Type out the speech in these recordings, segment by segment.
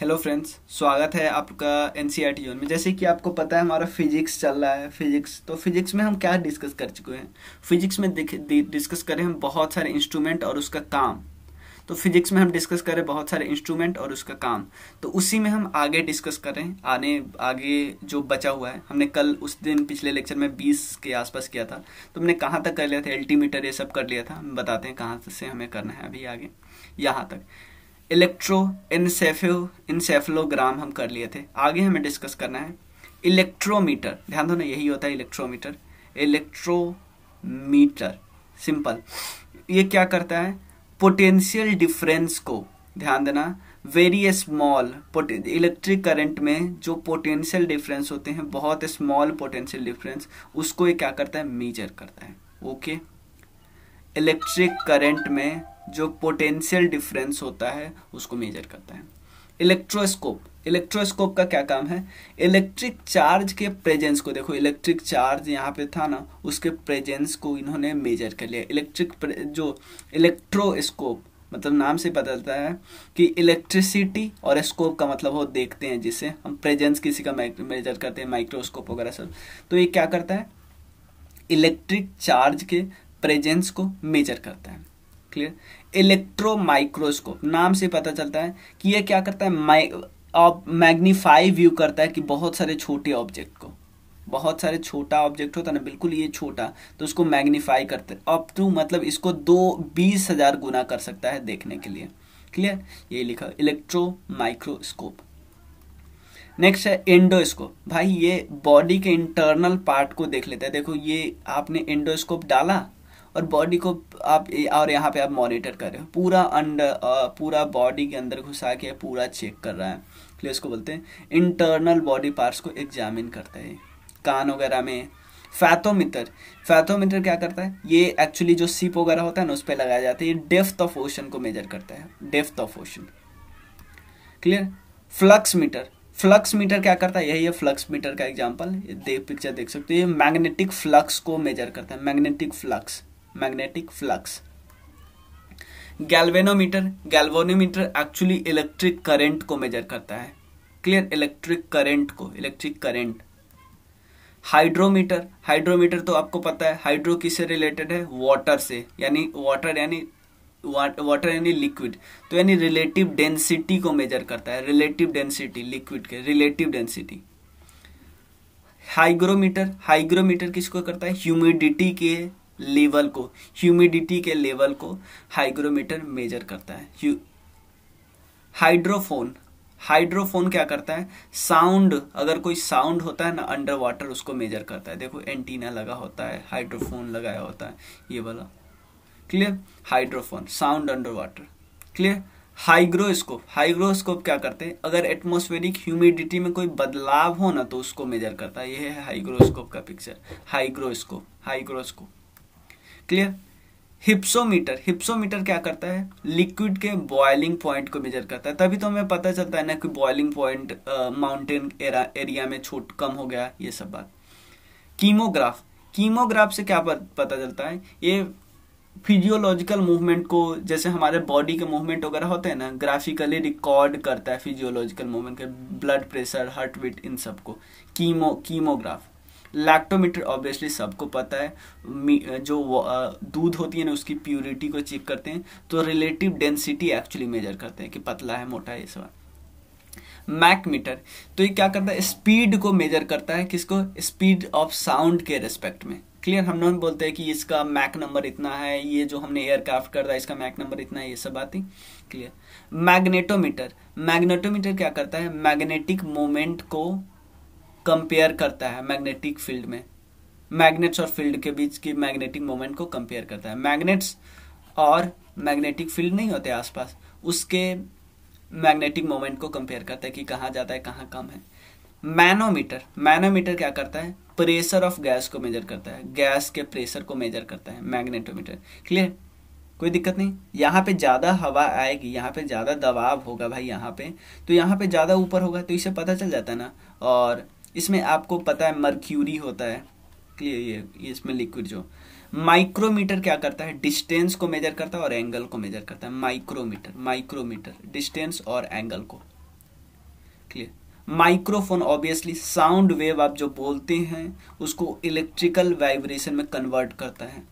hello friends स्वागत है आपका एन सी जोन में जैसे कि आपको पता है हमारा फिजिक्स चल रहा है फिजिक्स तो फिजिक्स में हम क्या डिस्कस कर चुके हैं फिजिक्स में डिस्कस करें हम बहुत सारे इंस्ट्रूमेंट और उसका काम तो फिजिक्स में हम डिस्कस करें बहुत सारे इंस्ट्रूमेंट और उसका काम तो उसी में हम आगे डिस्कस करें आने आगे जो बचा हुआ है हमने कल उस दिन पिछले लेक्चर में बीस के आसपास किया था तो हमने कहाँ तक कर लिया था एल्टीमीटर ये सब कर लिया था हम बताते हैं कहाँ से हमें करना है अभी आगे यहाँ तक इलेक्ट्रो इनसेफिव इनसेफलोग्राम हम कर लिए थे आगे हमें डिस्कस करना है इलेक्ट्रोमीटर ध्यान दो ना यही होता है इलेक्ट्रोमीटर इलेक्ट्रोमीटर सिंपल ये क्या करता है पोटेंशियल डिफरेंस को ध्यान देना वेरी स्मॉल इलेक्ट्रिक करंट में जो पोटेंशियल डिफरेंस होते हैं बहुत स्मॉल पोटेंशियल डिफरेंस उसको ये क्या करता है मेजर करता है ओके इलेक्ट्रिक करंट में जो पोटेंशियल डिफरेंस होता है उसको मेजर करता है इलेक्ट्रोस्कोप इलेक्ट्रोस्कोप का क्या काम है इलेक्ट्रिक चार्ज के प्रेजेंस को देखो इलेक्ट्रिक चार्ज यहाँ पे था ना उसके प्रेजेंस को इन्होंने मेजर कर लिया इलेक्ट्रिक जो इलेक्ट्रोस्कोप मतलब नाम से पता चलता है कि इलेक्ट्रिसिटी और स्कोप का मतलब वो देखते हैं जिसे हम प्रेजेंस किसी का मेजर करते हैं माइक्रोस्कोप वगैरह सब तो ये क्या करता है इलेक्ट्रिक चार्ज के प्रेजेंस को मेजर करता है क्लियर इलेक्ट्रो माइक्रोस्कोप नाम से पता चलता है कि यह क्या करता है माइ मैग्नीफाई व्यू करता है कि बहुत सारे छोटे ऑब्जेक्ट को बहुत सारे छोटा ऑब्जेक्ट होता है ना बिल्कुल ये छोटा तो उसको मैग्नीफाई करते अप टू मतलब इसको दो बीस हजार गुना कर सकता है देखने के लिए क्लियर ये लिखा इलेक्ट्रो माइक्रोस्कोप नेक्स्ट है एंडोस्कोप भाई ये बॉडी के इंटरनल पार्ट को देख लेता है देखो ये आपने एंडोस्कोप डाला और बॉडी को आप और यहाँ पे आप मॉनिटर कर रहे हो पूरा अंडर पूरा बॉडी के अंदर घुसा के पूरा चेक कर रहा है इसलिए उसको बोलते हैं इंटरनल बॉडी पार्ट्स को एग्जामिन करता है कान वगैरह में फैथोमीटर फैथोमीटर क्या करता है ये एक्चुअली जो सिप वगैरह होता है ना उस पर लगाया जाता है ये डेफ्थ ऑफ ओशन को मेजर करता है depth of ocean clear flux meter flux meter क्या करता है यही है फ्लक्स मीटर का एग्जाम्पल देख पिक्चर देख सकते हो ये मैग्नेटिक फ्लक्स को मेजर करता है magnetic flux magnetic flux galvanometer galvanometer actually electric current को मेजर करता है क्लियर इलेक्ट्रिक करंट को इलेक्ट्रिक करंट हाइड्रोमीटर हाइड्रोमीटर तो आपको पता है हाइड्रो किससे रिलेटेड है वाटर से यानी वाटर यानी वाटर यानी लिक्विड तो यानी रिलेटिव डेंसिटी को मेजर करता है रिलेटिव डेंसिटी लिक्विड के रिलेटिव डेंसिटी हाइग्रोमीटर हाइग्रोमीटर किसको करता है ह्यूमिडिटी के लेवल को ह्यूमिडिटी के लेवल को हाइग्रोमीटर मेजर करता है हाइड्रोफोन हाइड्रोफोन क्या करता है साउंड अगर कोई साउंड होता है ना अंडर वाटर उसको मेजर करता है देखो एंटीना लगा होता है हाइड्रोफोन लगाया होता है ये वाला clear hydrophone sound under water clear hygroscope hygroscope क्या करते हैं अगर एटमोस्फेरिक ह्यूमिडिटी में कोई बदलाव हो ना तो उसको मेजर करता है यह है हाइग्रोस्कोप का picture hygroscope hygroscope clear hypsometer hypsometer क्या करता है लिक्विड के बॉयलिंग पॉइंट को मेजर करता है तभी तो हमें पता चलता है ना कि बॉयलिंग पॉइंट माउंटेन एरिया में छोट कम हो गया ये सब बात कीमोग्राफ कीमोग्राफ से क्या पता चलता है ये फिजियोलॉजिकल मूवमेंट को जैसे हमारे बॉडी के मूवमेंट वगैरह होते हैं ना ग्राफिकली रिकॉर्ड करता है फिजियोलॉजिकल मूवमेंट के ब्लड प्रेशर हार्ट बीट इन को कीमो कीमोग्राफ लैक्टोमीटर ऑब्वियसली सबको पता है जो दूध होती है ना उसकी प्योरिटी को चेक करते हैं तो रिलेटिव डेंसिटी एक्चुअली मेजर करते हैं कि पतला है मोटा है ये सब मैक मीटर तो ये क्या करता है स्पीड को मेजर करता है किसको स्पीड ऑफ साउंड के रिस्पेक्ट में क्लियर हम लोग बोलते हैं कि इसका मैक नंबर इतना है ये जो हमने एयरक्राफ्ट कर रहा है इसका मैक नंबर इतना है ये सब आती क्लियर मैग्नेटोमीटर मैग्नेटोमीटर क्या करता है मैग्नेटिक मोमेंट को कंपेयर करता है मैग्नेटिक फील्ड में मैग्नेट्स और फील्ड के बीच की मैग्नेटिक मोमेंट को कंपेयर करता है मैग्नेट्स और मैग्नेटिक फील्ड नहीं होते आसपास उसके मैग्नेटिक मोमेंट को कंपेयर करता है कि कहाँ जाता है कहाँ कम है मैनोमीटर मैनोमीटर क्या करता है प्रेशर ऑफ गैस को मेजर करता है गैस के प्रेशर को मेजर करता है मैग्नेटोमीटर क्लियर कोई दिक्कत नहीं यहाँ पे ज़्यादा हवा आएगी यहाँ पे ज़्यादा दबाव होगा भाई यहाँ पे तो यहाँ पे ज़्यादा ऊपर होगा तो इसे पता चल जाता है ना और इसमें आपको पता है मर्क्यूरी होता है क्लियर ये इसमें लिक्विड जो माइक्रोमीटर क्या करता है डिस्टेंस को मेजर करता है और एंगल को मेजर करता है माइक्रोमीटर माइक्रोमीटर डिस्टेंस और एंगल को clear microphone obviously sound wave आप जो बोलते हैं उसको इलेक्ट्रिकल वाइब्रेशन में कन्वर्ट करता है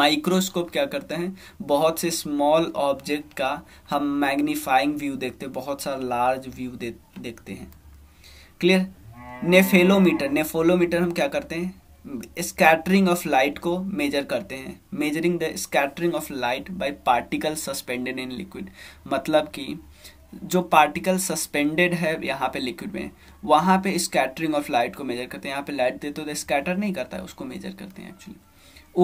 माइक्रोस्कोप क्या करते हैं बहुत से स्मॉल ऑब्जेक्ट का हम मैग्नीफाइंग व्यू देखते हैं बहुत सारा लार्ज व्यू दे, देखते हैं क्लियर नेफेलोमीटर नेफोलोमीटर हम क्या करते हैं स्कैटरिंग ऑफ लाइट को मेजर करते हैं measuring the scattering of light by particle suspended in liquid मतलब कि जो पार्टिकल सस्पेंडेड है यहाँ पे लिक्विड में वहाँ पे स्कैटरिंग ऑफ लाइट को मेजर करते हैं यहाँ पे लाइट देते तो स्कैटर नहीं करता है उसको मेजर करते हैं एक्चुअली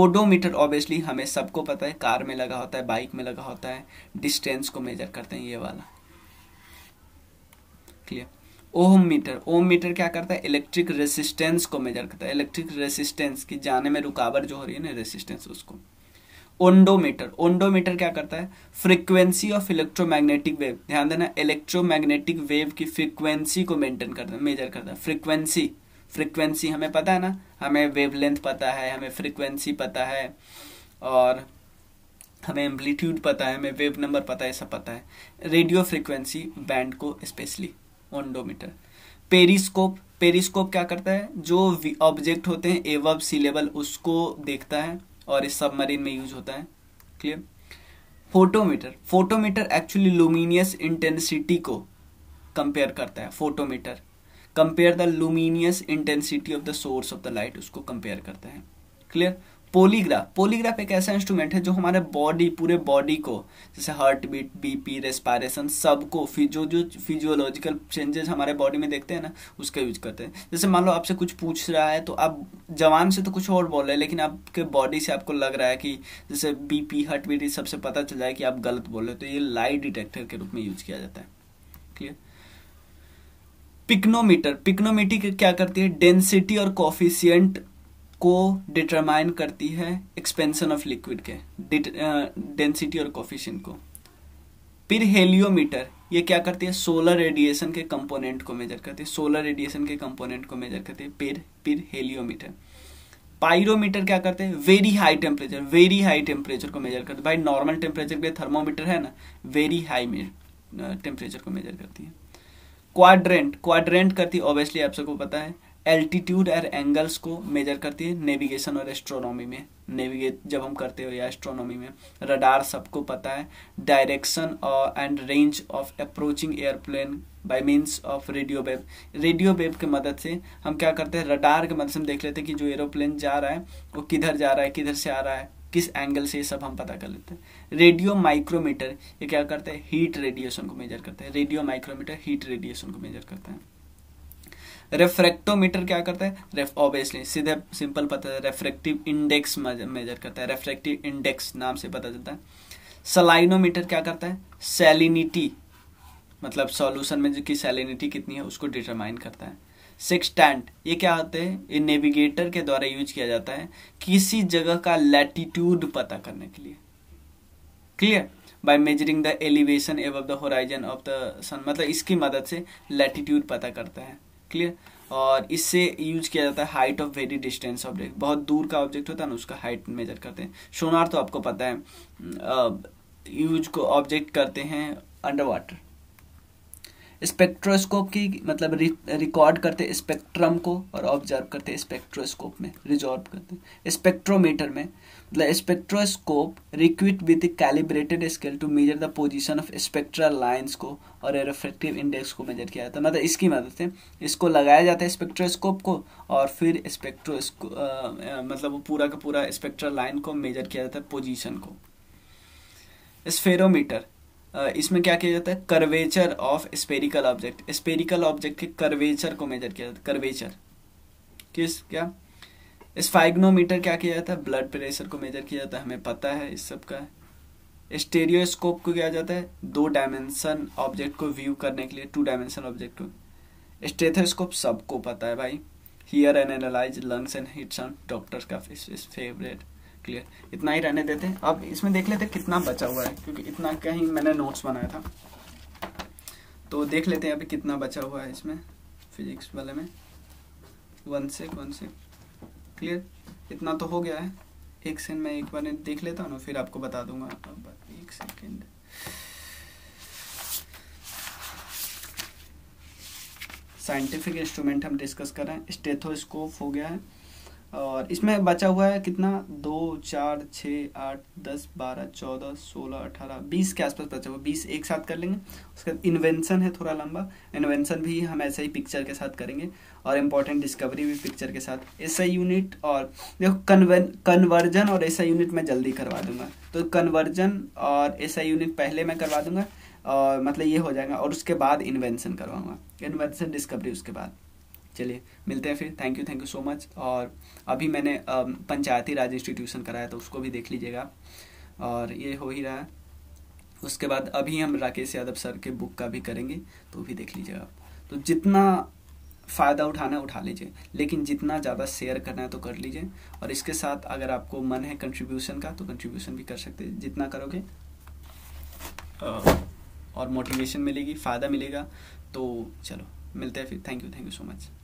ओडोमीटर ऑब्वियसली हमें सबको पता है कार में लगा होता है बाइक में लगा होता है डिस्टेंस को मेजर करते हैं ये वाला clear ohm meter ohm meter क्या करता है इलेक्ट्रिक रेसिस्टेंस को मेजर करता है इलेक्ट्रिक रेसिस्टेंस की जाने में रुकावट जो हो रही है ना रेसिस्टेंस उसको ओंडोमीटर ओंडोमीटर क्या करता है फ्रीक्वेंसी ऑफ इलेक्ट्रोमैग्नेटिक वेव ध्यान देना इलेक्ट्रोमैग्नेटिक वेव की फ्रीक्वेंसी को मेंटेन करता है मेजर करता है फ्रीक्वेंसी फ्रीक्वेंसी हमें पता है ना हमें वेवलेंथ पता है हमें फ्रीक्वेंसी पता है और हमें एम्पलीट्यूड पता है हमें वेव नंबर पता है सब पता है रेडियो फ्रीक्वेंसी बैंड को स्पेशली ओंडोमीटर पेरिस्कोप पेरिस्कोप क्या करता है जो ऑब्जेक्ट होते हैं एवब सिलेबल उसको देखता है और इस सबमरीन में यूज होता है clear photometer photometer actually luminous intensity को कंपेयर करता है photometer compare the luminous intensity of the source of the light उसको कंपेयर करता है क्लियर पोलीग्राफ पोलीग्राफ एक ऐसा इंस्ट्रूमेंट है जो हमारे बॉडी पूरे बॉडी को जैसे हार्ट बीट बीपी रेस्पायरेशन सबको जो जो फिजियोलॉजिकल चेंजेस हमारे बॉडी में देखते हैं ना उसका यूज करते हैं जैसे मान लो आपसे कुछ पूछ रहा है तो आप जवान से तो कुछ और बोल रहे हैं लेकिन आपके बॉडी से आपको लग रहा है कि जैसे बीपी हार्ट बीट इस सबसे पता चल जाए कि आप गलत बोल रहे हो तो ये लाइट डिटेक्टर के रूप में यूज किया जाता है क्लियर पिक्नोमीटर पिक्नोमीटर क्या करती है डेंसिटी और कॉफिशियंट को डिटरमाइन करती है एक्सपेंशन ऑफ लिक्विड के डेंसिटी और कॉफिशन को फिर हेलियोमीटर ये क्या करती है सोलर रेडिएशन के कंपोनेंट को मेजर करती है सोलर रेडिएशन के कंपोनेंट को मेजर करती है फिर फिर हेलियोमीटर पायरोमीटर क्या करते हैं very high temperature very high temperature को मेजर करते भाई नॉर्मल टेम्परेचर के थर्मोमीटर है ना वेरी हाई टेम्परेचर को मेजर करती है क्वाड्रेंट क्वाड्रेंट करती है ऑब्वियसली आप सबको पता है एल्टीट्यूड और एंगल्स को मेजर करती है नेविगेशन और एस्ट्रोनॉमी में नेविगेट जब हम करते हो या एस्ट्रोनॉमी में रडार सबको पता है direction and range of approaching airplane by means of radio wave radio wave की मदद से हम क्या करते हैं रडार के मदद से हम देख लेते हैं कि जो एरोप्लेन जा रहा है वो किधर जा रहा है किधर से आ रहा है किस एंगल से ये सब हम पता कर लेते हैं रेडियो माइक्रोमीटर ये क्या करते हैं हीट रेडिएशन को मेजर करते हैं रेडियो माइक्रोमीटर हीट रेडिएशन को मेजर करते हैं रेफ्रेक्टोमीटर क्या करता है रेफ ऑब्वियसली सीधे सिंपल पता है रेफ्रेक्टिव इंडेक्स मेजर करता है रेफ्रेक्टिव इंडेक्स नाम से पता चलता है सलाइनोमीटर क्या करता है सेलिनिटी मतलब सॉल्यूशन में जो कि सेलिनिटी कितनी है उसको डिटरमाइन करता है सिक्सटैंड ये क्या होते हैं ये नेविगेटर के द्वारा यूज किया जाता है किसी जगह का लैटिट्यूड पता करने के लिए clear by measuring the elevation of the horizon of the sun मतलब इसकी मदद से लैटिट्यूड पता करता है क्लियर और इससे यूज किया जाता है height of very distance object बहुत दूर का ऑब्जेक्ट होता है ना उसका हाइट मेजर करते हैं सोनार तो आपको पता है यूज को ऑब्जेक्ट करते हैं अंडर वाटर स्पेक्ट्रोस्कोप की मतलब रिकॉर्ड करते स्पेक्ट्रम को और ऑब्जर्व करते स्पेक्ट्रोस्कोप में रिजॉर्व करते स्पेक्ट्रोमीटर में मतलब spectroscope required with calibrated scale to measure the position of spectral lines को और रिफ्रेक्टिव इंडेक्स को मेजर किया जाता है मतलब इसकी मदद से इसको लगाया जाता है स्पेक्ट्रोस्कोप को और फिर स्पेक्ट्रोस्को मतलब वो पूरा का पूरा स्पेक्ट्रल लाइन को मेजर किया जाता है पोजिशन को स्फेरोमीटर इसमें क्या किया जाता है curvature of spherical object spherical object के करवेचर को मेजर किया जाता है कर्वेचर किस क्या स्फाइग्नोमीटर क्या किया जाता है ब्लड प्रेशर को मेजर किया जाता है हमें पता है इस सब का स्टेरियोस्कोप को किया जाता है दो डायमेंशन ऑब्जेक्ट को व्यू करने के लिए टू डायमेंशन ऑब्जेक्ट को स्टेथोस्कोप सबको पता है भाई hear and analyse lungs and heart sound doctors का फेवरेट क्लियर इतना ही रहने देते अब इसमें देख लेते कितना बचा हुआ है क्योंकि इतना कहीं मैंने नोट्स बनाया था तो देख लेते हैं अभी कितना बचा हुआ है इसमें फिजिक्स वाले में वन से वन से क्लियर इतना तो हो गया है एक सेकेंड मैं एक बार देख लेता हूँ ना फिर आपको बता दूंगा अब एक सेकेंड साइंटिफिक इंस्ट्रूमेंट हम डिस्कस कर रहे हैं स्टेथोस्कोप हो गया है और इसमें बचा हुआ है कितना दो चार छः आठ दस बारह चौदह सोलह अठारह बीस के आसपास बचा हुआ बीस एक साथ कर लेंगे उसके बाद इन्वेंसन है थोड़ा लंबा इन्वेंसन भी हम ऐसे ही पिक्चर के साथ करेंगे और इम्पोर्टेंट डिस्कवरी भी पिक्चर के साथ ऐसा यूनिट और देखो कन्वे कन्वर्जन और ऐसा यूनिट मैं जल्दी करवा दूंगा तो कन्वर्जन और ऐसा यूनिट पहले मैं करवा दूंगा और मतलब ये हो जाएगा और उसके बाद इन्वेंसन करवाऊंगा इन्वेंसन डिस्कवरी उसके बाद चलिए मिलते हैं फिर thank you thank you so much और अभी मैंने पंचायती राज इंस्टीट्यूशन कराया तो उसको भी देख लीजिएगा और ये हो ही रहा है उसके बाद अभी हम राकेश यादव सर के बुक का भी करेंगे तो भी देख लीजिएगा आप तो जितना फ़ायदा उठाना है उठा लीजिए लेकिन जितना ज़्यादा शेयर करना है तो कर लीजिए और इसके साथ अगर आपको मन है कंट्रीब्यूशन का तो कंट्रीब्यूशन भी कर सकते हैं जितना करोगे और मोटिवेशन मिलेगी फ़ायदा मिलेगा तो चलो मिलते हैं फिर thank you thank you so much